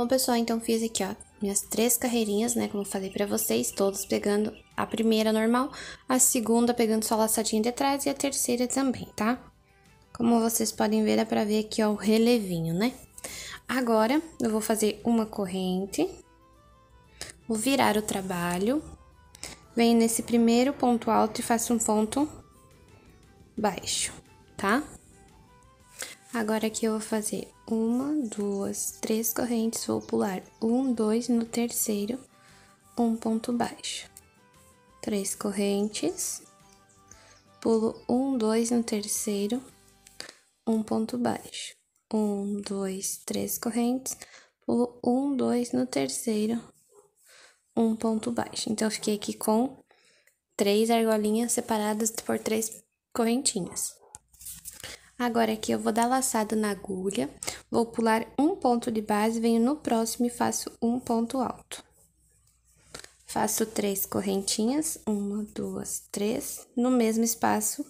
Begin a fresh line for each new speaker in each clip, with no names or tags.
Bom, pessoal, então fiz aqui, ó, minhas três carreirinhas, né, como falei pra vocês, todas pegando a primeira normal, a segunda pegando só a laçadinha de trás e a terceira também, tá? Como vocês podem ver, dá pra ver aqui, ó, o relevinho, né? Agora, eu vou fazer uma corrente, vou virar o trabalho, venho nesse primeiro ponto alto e faço um ponto baixo, tá? Agora aqui eu vou fazer uma, duas, três correntes, vou pular um, dois, no terceiro, um ponto baixo, três correntes, pulo um, dois no terceiro, um ponto baixo, um, dois, três correntes, pulo um, dois no terceiro, um ponto baixo. Então, eu fiquei aqui com três argolinhas separadas por três correntinhas. Agora aqui eu vou dar laçada na agulha, vou pular um ponto de base, venho no próximo e faço um ponto alto. Faço três correntinhas, uma, duas, três, no mesmo espaço,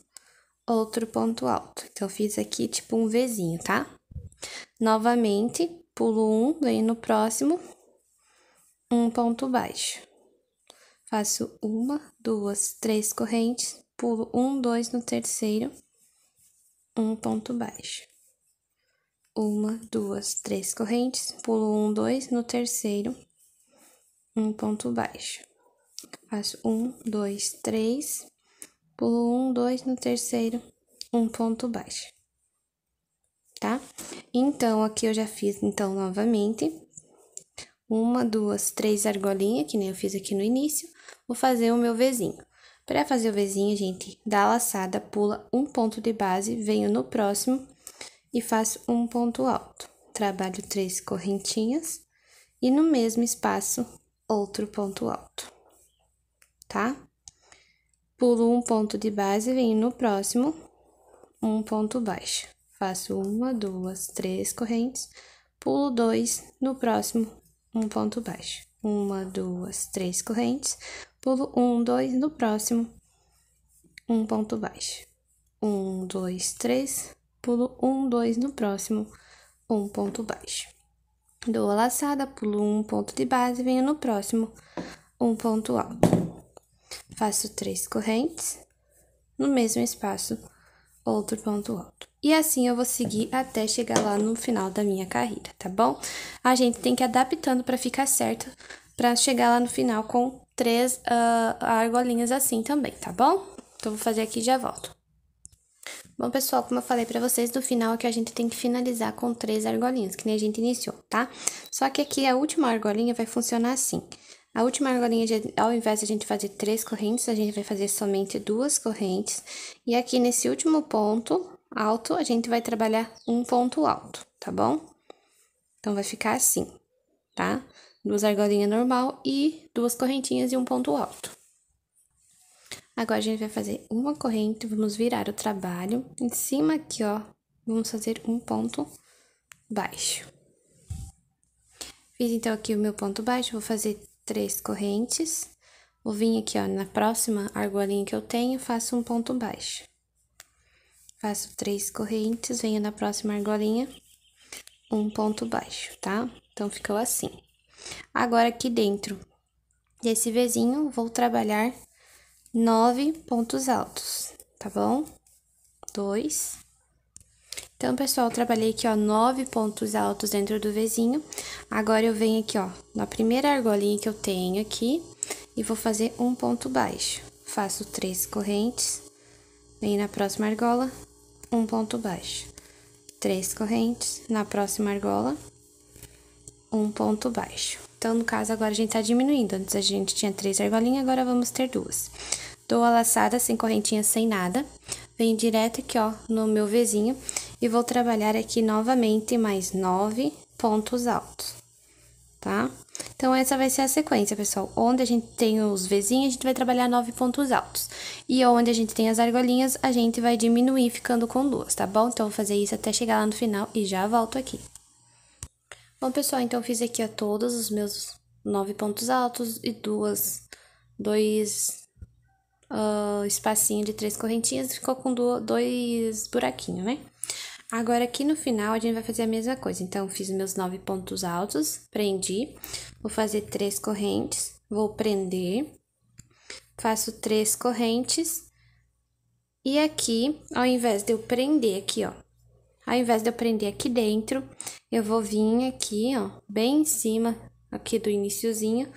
outro ponto alto. Então, fiz aqui tipo um Vzinho, tá? Novamente, pulo um, venho no próximo, um ponto baixo. Faço uma, duas, três correntes, pulo um, dois no terceiro um ponto baixo. Uma, duas, três correntes, pulo um, dois, no terceiro, um ponto baixo. Faço um, dois, três, pulo um, dois, no terceiro, um ponto baixo. Tá? Então, aqui eu já fiz, então, novamente, uma, duas, três argolinhas, que nem eu fiz aqui no início, vou fazer o meu Vzinho. Para fazer o vizinho, gente, da laçada, pula um ponto de base, venho no próximo e faço um ponto alto. Trabalho três correntinhas e no mesmo espaço, outro ponto alto, tá? Pulo um ponto de base, venho no próximo, um ponto baixo. Faço uma, duas, três correntes, pulo dois, no próximo, um ponto baixo. Uma, duas, três correntes, Pulo um, dois, no próximo, um ponto baixo. Um, dois, três, pulo um, dois, no próximo, um ponto baixo. Dou a laçada, pulo um ponto de base, venho no próximo, um ponto alto. Faço três correntes, no mesmo espaço, outro ponto alto. E assim eu vou seguir até chegar lá no final da minha carreira, tá bom? A gente tem que ir adaptando para ficar certo para chegar lá no final com três uh, argolinhas assim também, tá bom? Então, vou fazer aqui e já volto. Bom, pessoal, como eu falei pra vocês, no final aqui a gente tem que finalizar com três argolinhas, que nem a gente iniciou, tá? Só que aqui a última argolinha vai funcionar assim. A última argolinha, ao invés de a gente fazer três correntes, a gente vai fazer somente duas correntes. E aqui nesse último ponto alto, a gente vai trabalhar um ponto alto, tá bom? Então, vai ficar assim, tá? duas argolinhas normal e duas correntinhas e um ponto alto. Agora, a gente vai fazer uma corrente, vamos virar o trabalho. Em cima aqui, ó, vamos fazer um ponto baixo. Fiz, então, aqui o meu ponto baixo, vou fazer três correntes. Vou vir aqui, ó, na próxima argolinha que eu tenho, faço um ponto baixo. Faço três correntes, venho na próxima argolinha, um ponto baixo, tá? Então, ficou assim. Agora aqui dentro desse vizinho, vou trabalhar nove pontos altos, tá bom? Dois. Então, pessoal, trabalhei aqui, ó, nove pontos altos dentro do vizinho. Agora, eu venho aqui, ó, na primeira argolinha que eu tenho aqui e vou fazer um ponto baixo. Faço três correntes, venho na próxima argola, um ponto baixo. Três correntes, na próxima argola, um ponto baixo. Então, no caso, agora a gente está diminuindo. Antes a gente tinha três argolinhas, agora vamos ter duas. Dou a laçada sem correntinha, sem nada. Venho direto aqui, ó, no meu vizinho. E vou trabalhar aqui novamente mais nove pontos altos, tá? Então, essa vai ser a sequência, pessoal. Onde a gente tem os Vzinhos, a gente vai trabalhar nove pontos altos. E onde a gente tem as argolinhas, a gente vai diminuir ficando com duas, tá bom? Então, vou fazer isso até chegar lá no final e já volto aqui. Bom, pessoal, então fiz aqui a todos os meus nove pontos altos e duas, dois uh, de três correntinhas, ficou com dois buraquinhos, né? Agora, aqui no final, a gente vai fazer a mesma coisa. Então, fiz meus nove pontos altos, prendi, vou fazer três correntes, vou prender, faço três correntes. E aqui, ao invés de eu prender aqui, ó, ao invés de eu prender aqui dentro, eu vou vir aqui, ó, bem em cima aqui do iniciozinho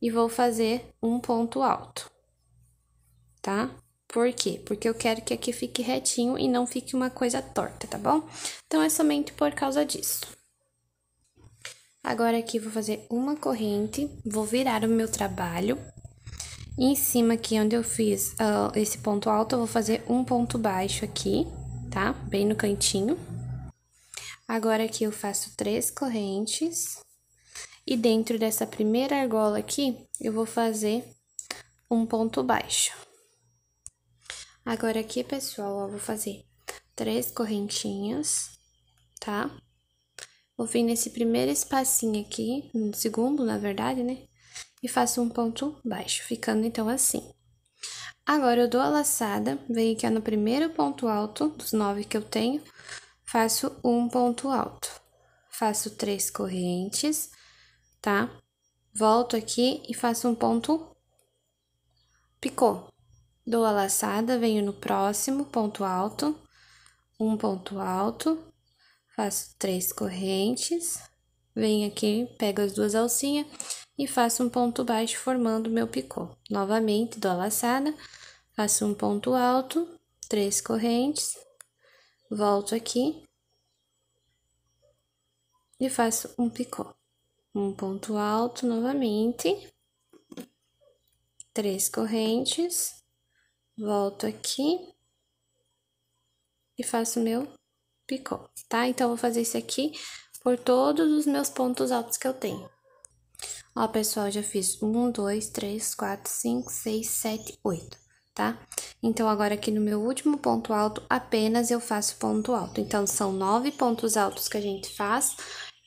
e vou fazer um ponto alto, tá? Por quê? Porque eu quero que aqui fique retinho e não fique uma coisa torta, tá bom? Então, é somente por causa disso. Agora, aqui, vou fazer uma corrente, vou virar o meu trabalho. E em cima aqui, onde eu fiz uh, esse ponto alto, eu vou fazer um ponto baixo aqui, tá? Bem no cantinho. Agora aqui eu faço três correntes. E dentro dessa primeira argola aqui, eu vou fazer um ponto baixo. Agora aqui, pessoal, ó, vou fazer três correntinhas, tá? Vou vir nesse primeiro espacinho aqui, no segundo, na verdade, né? E faço um ponto baixo, ficando então assim. Agora, eu dou a laçada, venho aqui ó, no primeiro ponto alto dos nove que eu tenho, faço um ponto alto, faço três correntes, tá? Volto aqui e faço um ponto, picô, Dou a laçada, venho no próximo ponto alto, um ponto alto, faço três correntes, venho aqui, pego as duas alcinhas e faço um ponto baixo formando meu picô. Novamente, dou a laçada, faço um ponto alto, três correntes, volto aqui e faço um picô. Um ponto alto novamente, três correntes, volto aqui e faço meu picô, tá? Então, vou fazer isso aqui por todos os meus pontos altos que eu tenho. Ó, pessoal, já fiz um, dois, três, quatro, cinco, seis, sete, oito tá? Então, agora aqui no meu último ponto alto, apenas eu faço ponto alto. Então, são nove pontos altos que a gente faz,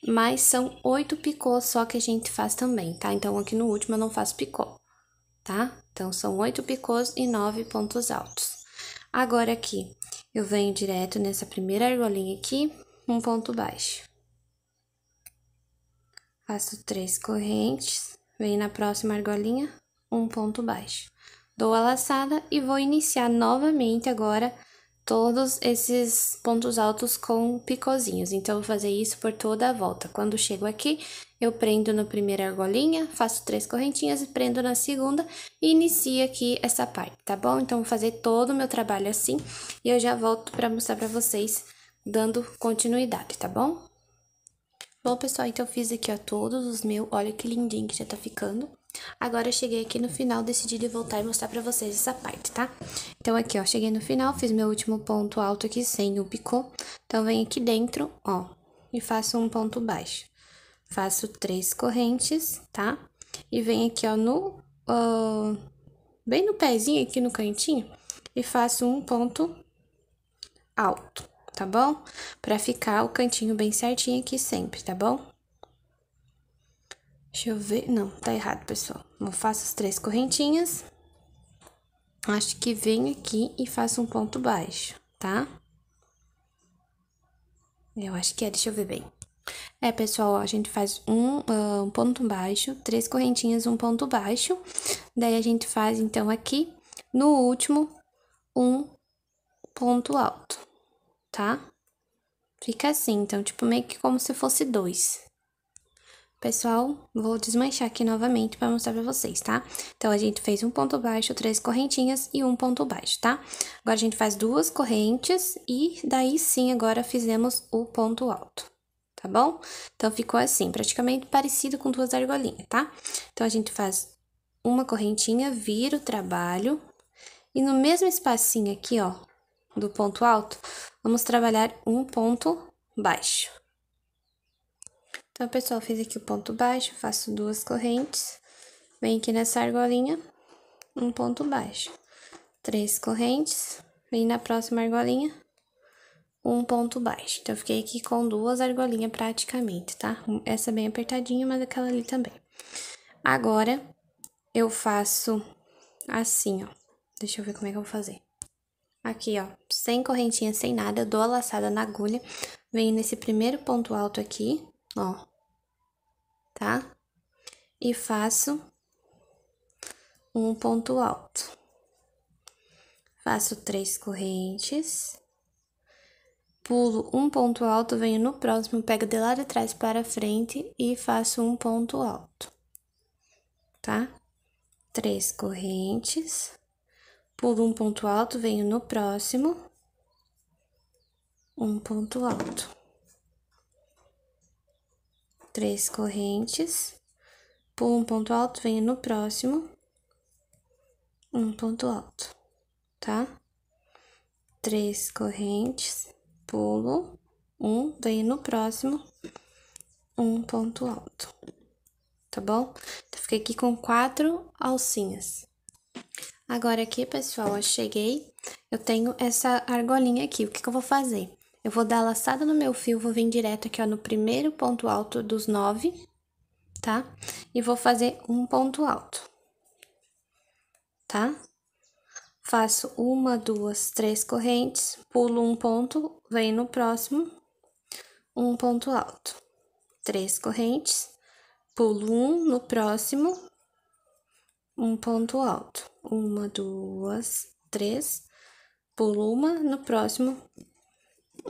mas são oito picô só que a gente faz também, tá? Então, aqui no último eu não faço picô, tá? Então, são oito picôs e nove pontos altos. Agora aqui, eu venho direto nessa primeira argolinha aqui, um ponto baixo. Faço três correntes, venho na próxima argolinha, um ponto baixo dou a laçada e vou iniciar novamente agora todos esses pontos altos com picozinhos. Então, vou fazer isso por toda a volta. Quando chego aqui, eu prendo na primeira argolinha, faço três correntinhas e prendo na segunda e inicio aqui essa parte, tá bom? Então, vou fazer todo o meu trabalho assim e eu já volto para mostrar para vocês dando continuidade, tá bom? Bom, pessoal, então eu fiz aqui, ó, todos os meus, olha que lindinho que já tá ficando. Agora eu cheguei aqui no final, decidi de voltar e mostrar pra vocês essa parte, tá? Então aqui, ó, cheguei no final, fiz meu último ponto alto aqui sem o picô. Então venho aqui dentro, ó, e faço um ponto baixo. Faço três correntes, tá? E venho aqui, ó, no... bem no pezinho aqui no cantinho e faço um ponto alto, tá bom? Pra ficar o cantinho bem certinho aqui sempre, tá bom? Deixa eu ver. Não, tá errado, pessoal. Eu faço as três correntinhas. Acho que venho aqui e faço um ponto baixo, tá? Eu acho que é, deixa eu ver bem. É, pessoal, a gente faz um, ah, um ponto baixo, três correntinhas, um ponto baixo. Daí, a gente faz, então, aqui, no último, um ponto alto, tá? Fica assim, então, tipo, meio que como se fosse dois. Pessoal, vou desmanchar aqui novamente para mostrar para vocês, tá? Então, a gente fez um ponto baixo, três correntinhas e um ponto baixo, tá? Agora, a gente faz duas correntes e daí sim, agora fizemos o ponto alto, tá bom? Então, ficou assim, praticamente parecido com duas argolinhas, tá? Então, a gente faz uma correntinha, vira o trabalho e no mesmo espacinho aqui, ó, do ponto alto, vamos trabalhar um ponto baixo. Então, pessoal, fiz aqui o ponto baixo, faço duas correntes, venho aqui nessa argolinha, um ponto baixo, três correntes, venho na próxima argolinha, um ponto baixo. Então, fiquei aqui com duas argolinhas praticamente, tá? Essa bem apertadinha, mas aquela ali também. Agora, eu faço assim, ó. Deixa eu ver como é que eu vou fazer. Aqui, ó, sem correntinha, sem nada, eu dou a laçada na agulha, venho nesse primeiro ponto alto aqui, ó, tá? E faço um ponto alto. Faço três correntes, pulo um ponto alto, venho no próximo, pego de lá de trás para frente e faço um ponto alto, tá? Três correntes, pulo um ponto alto, venho no próximo, um ponto alto três correntes, pulo um ponto alto, venho no próximo, um ponto alto, tá? Três correntes, pulo, um, venho no próximo, um ponto alto, tá bom? Então, fiquei aqui com quatro alcinhas. Agora aqui, pessoal, eu cheguei, eu tenho essa argolinha aqui, o que, que eu vou fazer? Eu vou dar laçada no meu fio, vou vir direto aqui, ó, no primeiro ponto alto dos nove, tá? E vou fazer um ponto alto, tá? Faço uma, duas, três correntes, pulo um ponto, venho no próximo, um ponto alto. Três correntes, pulo um no próximo, um ponto alto. Uma, duas, três, pulo uma, no próximo,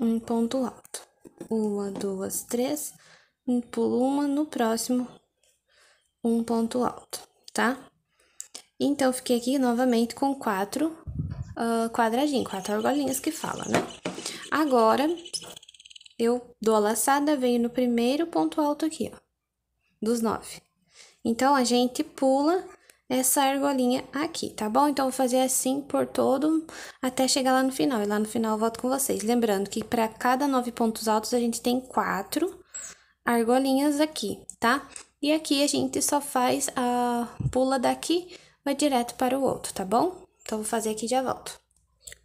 um ponto alto. Uma, duas, três. Pulo uma, no próximo, um ponto alto, tá? Então, fiquei aqui novamente com quatro uh, ah, quadradinhos, quatro argolinhas que fala, né? Agora, eu dou a laçada, venho no primeiro ponto alto aqui, ó, dos nove. Então, a gente pula essa argolinha aqui, tá bom? Então, vou fazer assim por todo até chegar lá no final. E lá no final eu volto com vocês. Lembrando que para cada nove pontos altos, a gente tem quatro argolinhas aqui, tá? E aqui a gente só faz a pula daqui, vai direto para o outro, tá bom? Então, vou fazer aqui e já volto.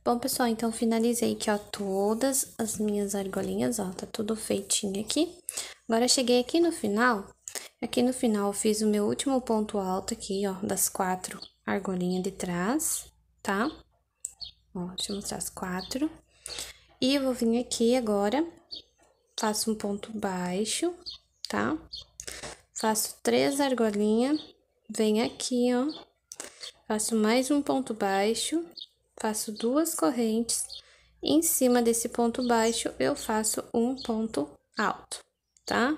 Bom, pessoal, então finalizei aqui, ó, todas as minhas argolinhas, ó, tá tudo feitinho aqui. Agora, cheguei aqui no final, Aqui no final, fiz o meu último ponto alto aqui, ó, das quatro argolinhas de trás, tá? Ó, deixa eu mostrar as quatro. E eu vou vir aqui agora, faço um ponto baixo, tá? Faço três argolinhas, venho aqui, ó, faço mais um ponto baixo, faço duas correntes, em cima desse ponto baixo eu faço um ponto alto, tá?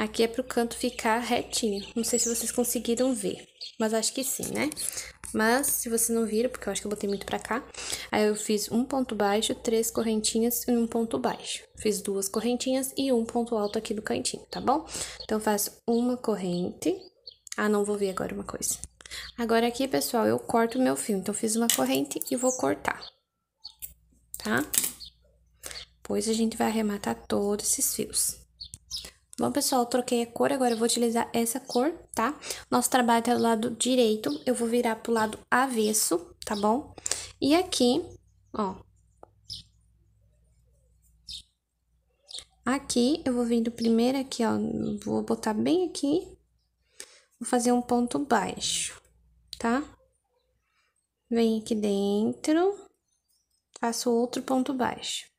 Aqui é para o canto ficar retinho. Não sei se vocês conseguiram ver, mas acho que sim, né? Mas se você não vira, porque eu acho que eu botei muito para cá, aí eu fiz um ponto baixo, três correntinhas e um ponto baixo. Fiz duas correntinhas e um ponto alto aqui do cantinho, tá bom? Então faz uma corrente. Ah, não vou ver agora uma coisa. Agora aqui, pessoal, eu corto o meu fio. Então fiz uma corrente e vou cortar. Tá? Depois a gente vai arrematar todos esses fios. Bom, pessoal, troquei a cor, agora eu vou utilizar essa cor, tá? Nosso trabalho tá do lado direito, eu vou virar pro lado avesso, tá bom? E aqui, ó. Aqui, eu vou vir do primeiro aqui, ó, vou botar bem aqui, vou fazer um ponto baixo, tá? Vem aqui dentro, faço outro ponto baixo.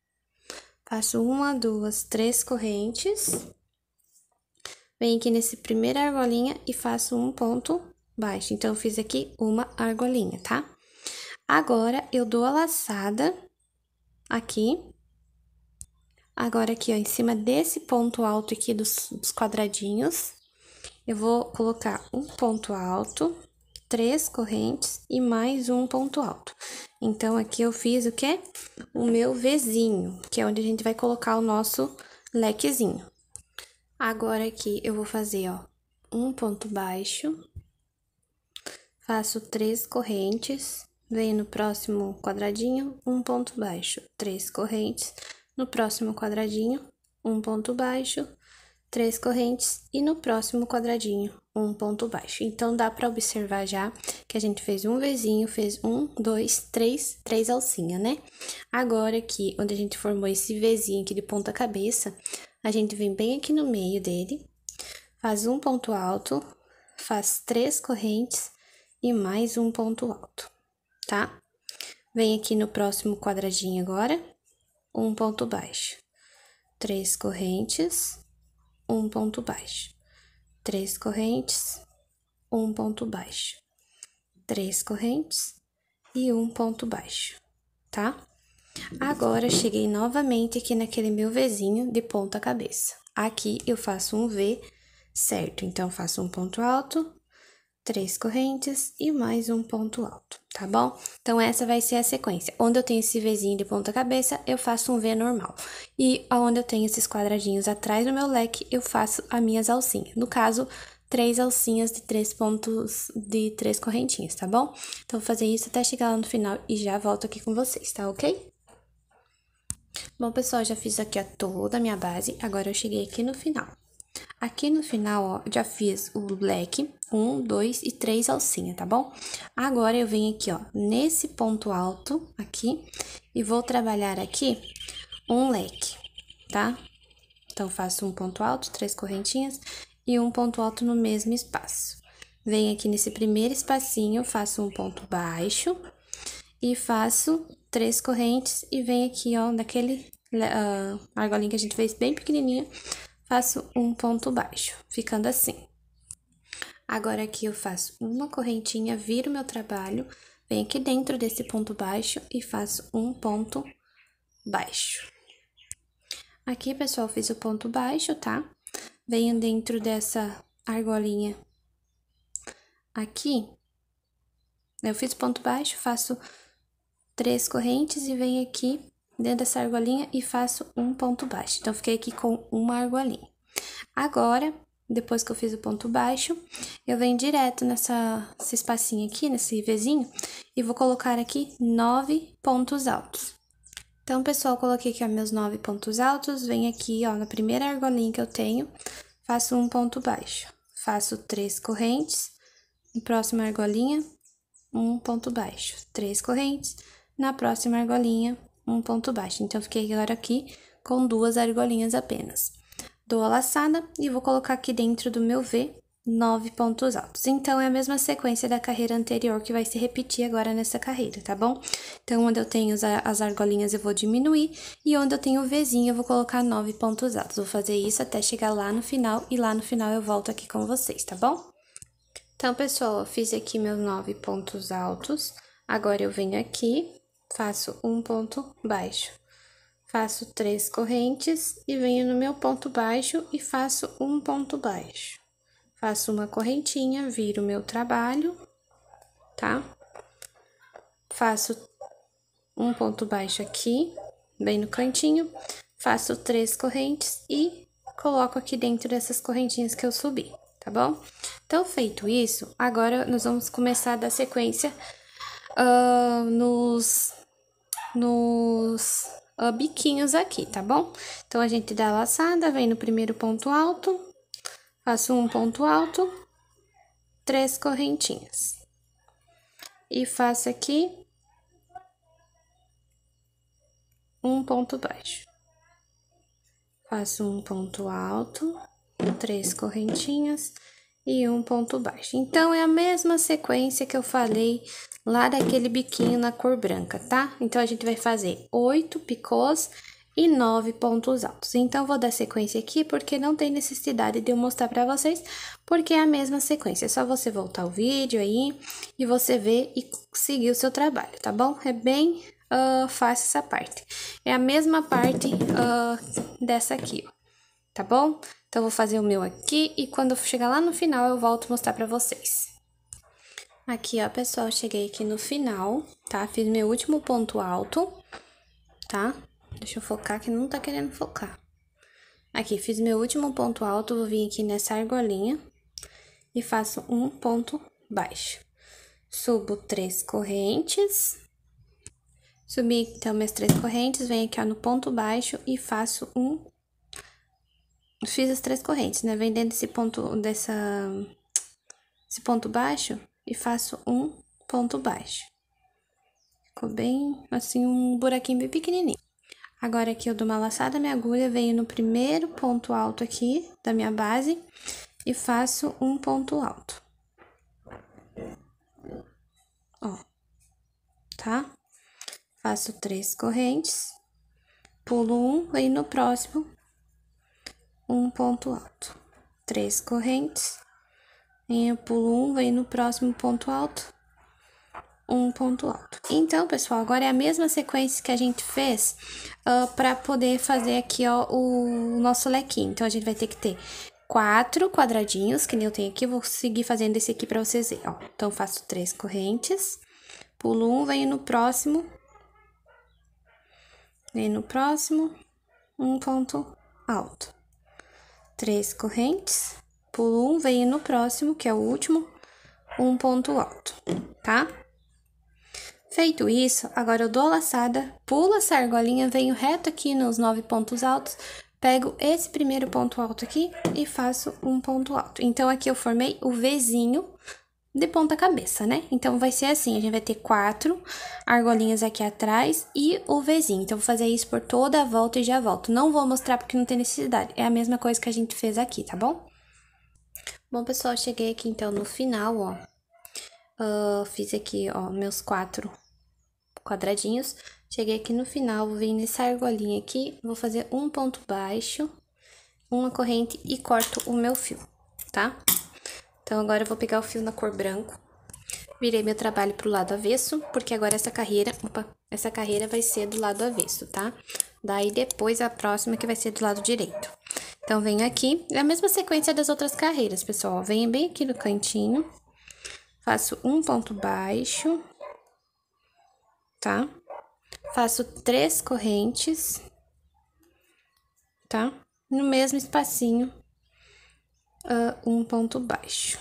Faço uma, duas, três correntes venho aqui nesse primeira argolinha e faço um ponto baixo. Então, fiz aqui uma argolinha, tá? Agora, eu dou a laçada aqui. Agora, aqui, ó, em cima desse ponto alto aqui dos, dos quadradinhos, eu vou colocar um ponto alto, três correntes e mais um ponto alto. Então, aqui eu fiz o que? O meu vizinho, que é onde a gente vai colocar o nosso lequezinho. Agora aqui eu vou fazer, ó, um ponto baixo, faço três correntes, venho no próximo quadradinho, um ponto baixo, três correntes, no próximo quadradinho, um ponto baixo, três correntes e no próximo quadradinho, um ponto baixo. Então, dá para observar já que a gente fez um vizinho, fez um, dois, três, três alcinha, né? Agora aqui, onde a gente formou esse vizinho aqui de ponta cabeça, a gente vem bem aqui no meio dele, faz um ponto alto, faz três correntes e mais um ponto alto, tá? Vem aqui no próximo quadradinho agora, um ponto baixo, três correntes, um ponto baixo, três correntes, um ponto baixo, três correntes e um ponto baixo, tá? Agora cheguei novamente aqui naquele meu Vzinho de ponta cabeça. Aqui eu faço um V certo, então faço um ponto alto, três correntes e mais um ponto alto, tá bom? Então, essa vai ser a sequência. Onde eu tenho esse Vzinho de ponta cabeça, eu faço um V normal. E onde eu tenho esses quadradinhos atrás do meu leque, eu faço as minhas alcinhas. No caso, três alcinhas de três pontos de três correntinhas, tá bom? Então, vou fazer isso até chegar lá no final e já volto aqui com vocês, tá ok? Bom, pessoal, já fiz aqui a toda a minha base, agora eu cheguei aqui no final. Aqui no final, ó, já fiz o black, um, dois e três alcinha, tá bom? Agora eu venho aqui, ó, nesse ponto alto aqui e vou trabalhar aqui um leque, tá? Então, faço um ponto alto, três correntinhas e um ponto alto no mesmo espaço. Venho aqui nesse primeiro espacinho, faço um ponto baixo e faço três correntes e venho aqui, ó, daquele uh, argolinha que a gente fez bem pequenininha, faço um ponto baixo, ficando assim. Agora aqui eu faço uma correntinha, viro meu trabalho, venho aqui dentro desse ponto baixo e faço um ponto baixo. Aqui, pessoal, fiz o ponto baixo, tá? Venho dentro dessa argolinha aqui, eu fiz ponto baixo, faço três correntes e venho aqui dentro dessa argolinha e faço um ponto baixo. Então, fiquei aqui com uma argolinha. Agora, depois que eu fiz o ponto baixo, eu venho direto nessa esse espacinho aqui, nesse Vzinho, e vou colocar aqui nove pontos altos. Então, pessoal, coloquei aqui ó, meus nove pontos altos, venho aqui, ó, na primeira argolinha que eu tenho, faço um ponto baixo, faço três correntes, na próxima argolinha, um ponto baixo, três correntes, na próxima argolinha um ponto baixo. Então, fiquei agora aqui com duas argolinhas apenas. Dou a laçada e vou colocar aqui dentro do meu V nove pontos altos. Então, é a mesma sequência da carreira anterior que vai se repetir agora nessa carreira, tá bom? Então, onde eu tenho as argolinhas eu vou diminuir e onde eu tenho o Vzinho eu vou colocar nove pontos altos. Vou fazer isso até chegar lá no final e lá no final eu volto aqui com vocês, tá bom? Então, pessoal, eu fiz aqui meus nove pontos altos. Agora, eu venho aqui faço um ponto baixo, faço três correntes e venho no meu ponto baixo e faço um ponto baixo. Faço uma correntinha, viro meu trabalho, tá? Faço um ponto baixo aqui, bem no cantinho, faço três correntes e coloco aqui dentro dessas correntinhas que eu subi, tá bom? Então, feito isso, agora nós vamos começar da sequência uh, nos nos uh, biquinhos aqui, tá bom? Então, a gente dá a laçada, vem no primeiro ponto alto, faço um ponto alto, três correntinhas. E faço aqui um ponto baixo. Faço um ponto alto, três correntinhas e um ponto baixo. Então, é a mesma sequência que eu falei lá daquele biquinho na cor branca, tá? Então, a gente vai fazer oito picôs e nove pontos altos. Então, vou dar sequência aqui porque não tem necessidade de eu mostrar para vocês, porque é a mesma sequência. É só você voltar o vídeo aí e você ver e seguir o seu trabalho, tá bom? É bem uh, fácil essa parte. É a mesma parte uh, dessa aqui, ó, tá bom? Então, vou fazer o meu aqui e quando chegar lá no final, eu volto mostrar pra vocês. Aqui, ó, pessoal, cheguei aqui no final, tá? Fiz meu último ponto alto, tá? Deixa eu focar que não tá querendo focar. Aqui, fiz meu último ponto alto, vou vir aqui nessa argolinha e faço um ponto baixo. Subo três correntes. Subi, então, minhas três correntes, venho aqui, ó, no ponto baixo e faço um fiz as três correntes, né? Vem dentro desse ponto, dessa, esse ponto baixo e faço um ponto baixo. Ficou bem, assim, um buraquinho bem pequenininho. Agora aqui eu dou uma laçada, minha agulha venho no primeiro ponto alto aqui da minha base e faço um ponto alto. Ó, tá? Faço três correntes, pulo um, e no próximo, um ponto alto, três correntes, eu pulo um, vem no próximo ponto alto, um ponto alto. Então, pessoal, agora é a mesma sequência que a gente fez uh, ah, para poder fazer aqui ó, o nosso lequinho. Então, a gente vai ter que ter quatro quadradinhos, que nem eu tenho aqui, vou seguir fazendo esse aqui para vocês verem, ó. Então, faço três correntes, pulo um, venho no próximo, venho no próximo, um ponto alto três correntes, pulo um, venho no próximo, que é o último, um ponto alto, tá? Feito isso, agora eu dou a laçada, pulo essa argolinha, venho reto aqui nos nove pontos altos, pego esse primeiro ponto alto aqui e faço um ponto alto. Então, aqui eu formei o Vzinho de ponta cabeça, né? Então, vai ser assim, a gente vai ter quatro argolinhas aqui atrás e o Vzinho. Então, vou fazer isso por toda a volta e já volto. Não vou mostrar porque não tem necessidade, é a mesma coisa que a gente fez aqui, tá bom? Bom, pessoal, cheguei aqui, então, no final, ó. Uh, fiz aqui, ó, meus quatro quadradinhos. Cheguei aqui no final, vou vir nessa argolinha aqui, vou fazer um ponto baixo, uma corrente e corto o meu fio, tá? Tá? Então agora eu vou pegar o fio na cor branco. Virei meu trabalho pro lado avesso, porque agora essa carreira, opa, essa carreira vai ser do lado avesso, tá? Daí depois a próxima que vai ser do lado direito. Então venho aqui, é a mesma sequência das outras carreiras, pessoal. Venho bem aqui no cantinho, faço um ponto baixo, tá? Faço três correntes, tá? No mesmo espacinho uh, um ponto baixo.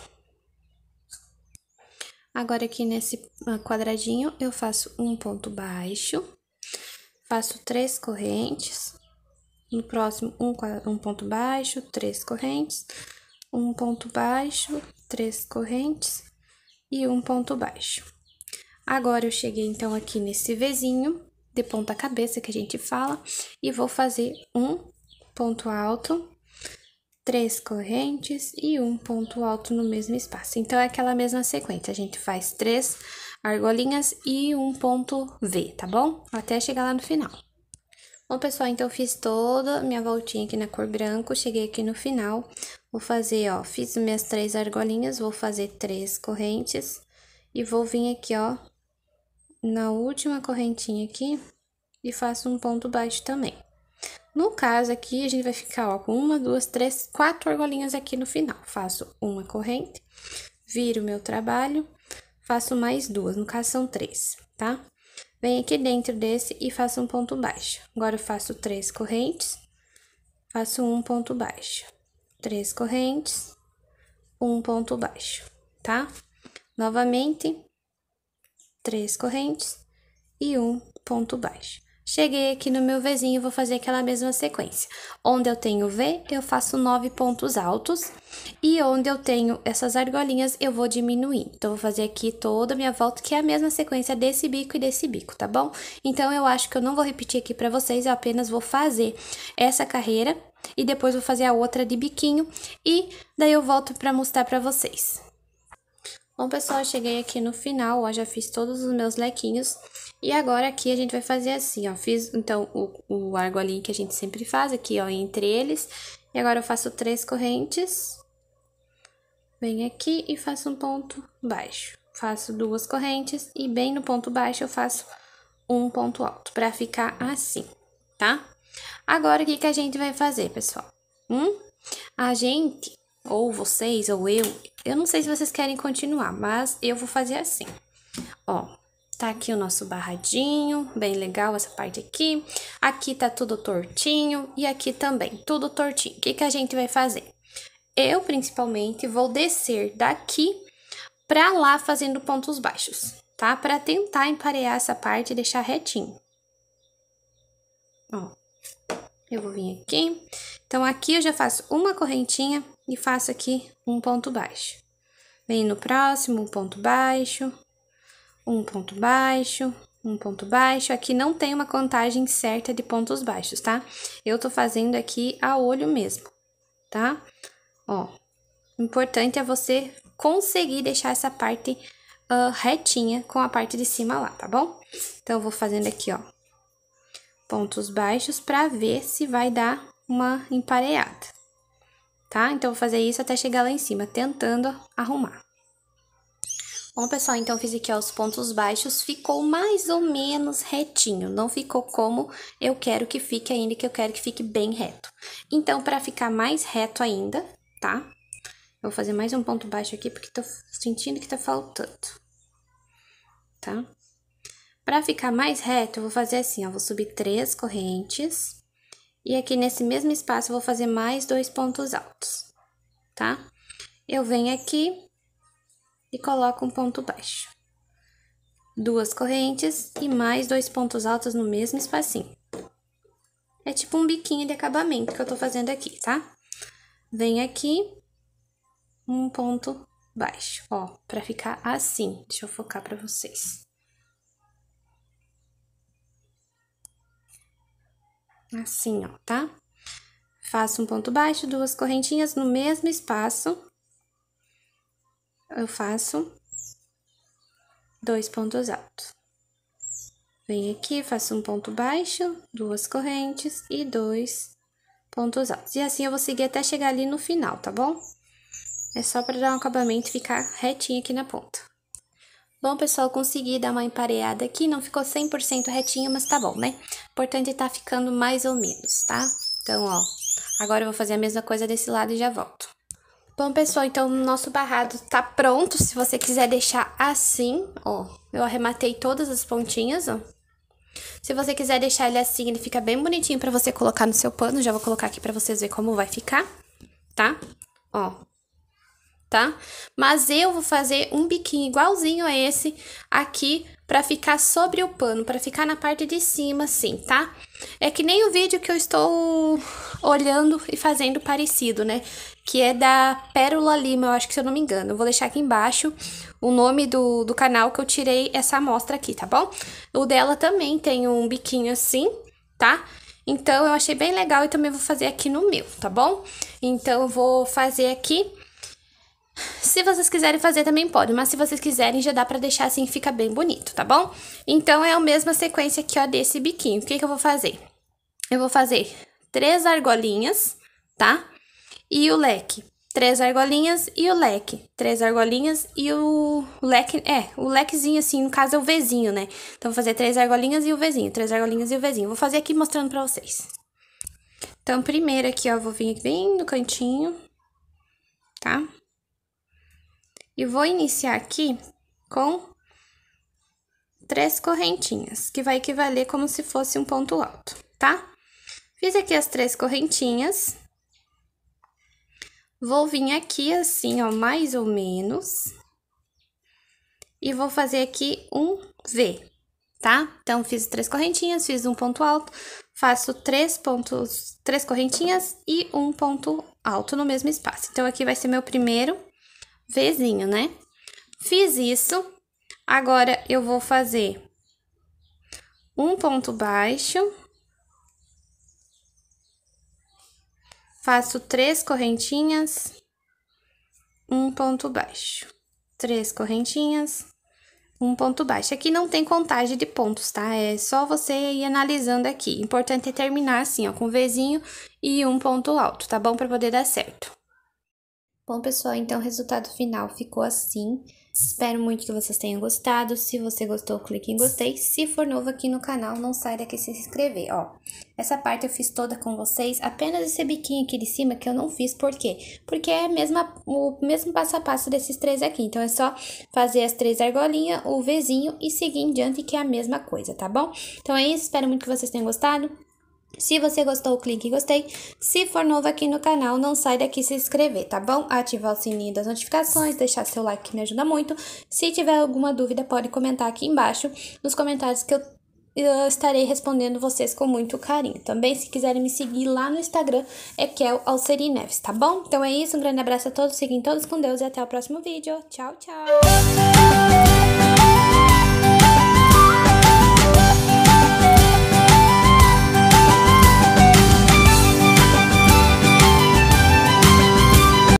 Agora aqui nesse ah, quadradinho eu faço um ponto baixo, faço três correntes, no próximo um, um ponto baixo, três correntes, um ponto baixo, três correntes e um ponto baixo. Agora eu cheguei então aqui nesse Vzinho de ponta cabeça que a gente fala e vou fazer um ponto alto três correntes e um ponto alto no mesmo espaço. Então, é aquela mesma sequência, a gente faz três argolinhas e um ponto V, tá bom? Até chegar lá no final. Bom, pessoal, então eu fiz toda minha voltinha aqui na cor branco, cheguei aqui no final, vou fazer, ó, fiz minhas três argolinhas, vou fazer três correntes e vou vir aqui, ó, na última correntinha aqui e faço um ponto baixo também. No caso aqui, a gente vai ficar ó, com uma, duas, três, quatro argolinhas aqui no final. Faço uma corrente, viro o meu trabalho, faço mais duas, no caso são três, tá? Venho aqui dentro desse e faço um ponto baixo. Agora, eu faço três correntes, faço um ponto baixo, três correntes, um ponto baixo, tá? Novamente, três correntes e um ponto baixo. Cheguei aqui no meu Vzinho vou fazer aquela mesma sequência. Onde eu tenho V, eu faço nove pontos altos. E onde eu tenho essas argolinhas, eu vou diminuir. Então, vou fazer aqui toda a minha volta, que é a mesma sequência desse bico e desse bico, tá bom? Então, eu acho que eu não vou repetir aqui pra vocês, eu apenas vou fazer essa carreira. E depois vou fazer a outra de biquinho. E daí eu volto pra mostrar pra vocês. Bom, pessoal, cheguei aqui no final, ó, já fiz todos os meus lequinhos. E agora aqui a gente vai fazer assim, ó, fiz, então, o, o argolinho que a gente sempre faz aqui, ó, entre eles. E agora eu faço três correntes. venho aqui e faço um ponto baixo. Faço duas correntes e bem no ponto baixo eu faço um ponto alto, pra ficar assim, tá? Agora, o que, que a gente vai fazer, pessoal? Hum? A gente, ou vocês, ou eu, eu não sei se vocês querem continuar, mas eu vou fazer assim. Ó, Tá aqui o nosso barradinho, bem legal essa parte aqui. Aqui tá tudo tortinho e aqui também, tudo tortinho. O que, que a gente vai fazer? Eu, principalmente, vou descer daqui pra lá fazendo pontos baixos, tá? Pra tentar emparear essa parte e deixar retinho. Ó, eu vou vir aqui. Então, aqui eu já faço uma correntinha e faço aqui um ponto baixo. Venho no próximo, um ponto baixo, um ponto baixo, um ponto baixo. Aqui não tem uma contagem certa de pontos baixos, tá? Eu tô fazendo aqui a olho mesmo, tá? Ó, o importante é você conseguir deixar essa parte uh, retinha com a parte de cima lá, tá bom? Então, eu vou fazendo aqui, ó, pontos baixos para ver se vai dar uma empareada tá? Então, vou fazer isso até chegar lá em cima, tentando arrumar. Bom, pessoal, então fiz aqui ó, os pontos baixos, ficou mais ou menos retinho, não ficou como eu quero que fique ainda, que eu quero que fique bem reto. Então, para ficar mais reto ainda, tá? Eu vou fazer mais um ponto baixo aqui, porque tô sentindo que tá faltando, tá? Para ficar mais reto, eu vou fazer assim, ó, vou subir três correntes e aqui nesse mesmo espaço, vou fazer mais dois pontos altos, tá? Eu venho aqui e coloco um ponto baixo. Duas correntes e mais dois pontos altos no mesmo espacinho. É tipo um biquinho de acabamento que eu tô fazendo aqui, tá? Venho aqui, um ponto baixo, ó, pra ficar assim. Deixa eu focar pra vocês. assim, ó, tá? Faço um ponto baixo, duas correntinhas no mesmo espaço. Eu faço dois pontos altos. Venho aqui, faço um ponto baixo, duas correntes e dois pontos altos. E assim eu vou seguir até chegar ali no final, tá bom? É só para dar um acabamento e ficar retinho aqui na ponta. Bom, pessoal, consegui dar uma empareada aqui, não ficou 100% retinho, mas tá bom, né? Importante é tá ficando mais ou menos, tá? Então, ó, agora eu vou fazer a mesma coisa desse lado e já volto. Bom, pessoal, então o nosso barrado tá pronto, se você quiser deixar assim, ó, eu arrematei todas as pontinhas, ó. Se você quiser deixar ele assim, ele fica bem bonitinho pra você colocar no seu pano, já vou colocar aqui pra vocês verem como vai ficar, tá? Ó, tá? Mas eu vou fazer um biquinho igualzinho a esse aqui para ficar sobre o pano, para ficar na parte de cima assim, tá? É que nem o vídeo que eu estou olhando e fazendo parecido, né? Que é da Pérola Lima, eu acho que se eu não me engano. Eu vou deixar aqui embaixo o nome do, do canal que eu tirei essa amostra aqui, tá bom? O dela também tem um biquinho assim, tá? Então, eu achei bem legal e também vou fazer aqui no meu, tá bom? Então, eu vou fazer aqui se vocês quiserem fazer também pode, mas se vocês quiserem já dá pra deixar assim, fica bem bonito, tá bom? Então é a mesma sequência aqui, ó, desse biquinho. O que que eu vou fazer? Eu vou fazer três argolinhas, tá? E o leque. Três argolinhas e o leque. Três argolinhas e o leque, é, o lequezinho assim, no caso é o Vzinho, né? Então vou fazer três argolinhas e o Vzinho, três argolinhas e o Vzinho. Vou fazer aqui mostrando pra vocês. Então primeiro aqui, ó, vou vir bem no cantinho, tá? Tá? E vou iniciar aqui com três correntinhas, que vai equivaler como se fosse um ponto alto, tá? Fiz aqui as três correntinhas. Vou vir aqui assim, ó, mais ou menos. E vou fazer aqui um V, tá? Então, fiz três correntinhas, fiz um ponto alto, faço três pontos, três correntinhas e um ponto alto no mesmo espaço. Então, aqui vai ser meu primeiro vezinho, né? Fiz isso. Agora, eu vou fazer um ponto baixo. Faço três correntinhas, um ponto baixo. Três correntinhas, um ponto baixo. Aqui não tem contagem de pontos, tá? É só você ir analisando aqui. Importante é terminar assim, ó, com um e um ponto alto, tá bom? Pra poder dar certo. Bom, pessoal, então o resultado final ficou assim. Espero muito que vocês tenham gostado. Se você gostou, clique em gostei. Se for novo aqui no canal, não sai daqui sem se inscrever, ó. Essa parte eu fiz toda com vocês. Apenas esse biquinho aqui de cima que eu não fiz, por quê? Porque é mesma, o mesmo passo a passo desses três aqui. Então, é só fazer as três argolinhas, o Vzinho e seguir em diante, que é a mesma coisa, tá bom? Então, é isso. Espero muito que vocês tenham gostado. Se você gostou, clique em gostei. Se for novo aqui no canal, não sai daqui se inscrever, tá bom? Ativar o sininho das notificações, deixar seu like que me ajuda muito. Se tiver alguma dúvida, pode comentar aqui embaixo nos comentários que eu, eu estarei respondendo vocês com muito carinho. Também, se quiserem me seguir lá no Instagram, é Kel Alceri Neves, tá bom? Então é isso, um grande abraço a todos, fiquem todos com Deus e até o próximo vídeo. Tchau, tchau!